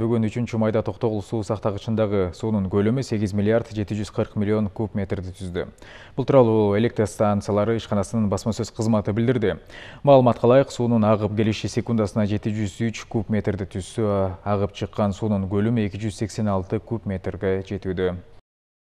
Бүгін 3 майда тоқтоғыл су сақтағышындағы суының көлімі 8 миллиард 740 миллион куб метрді түзді. Бұл туралы электростанциялары ішқанасының басмасөз қызматы білдірді. Мағлұмат қалайық суының ағып келеші секундасына 703 куб метрді түзсі, ағып шыққан суының көлімі 286 куб метрге жетуді.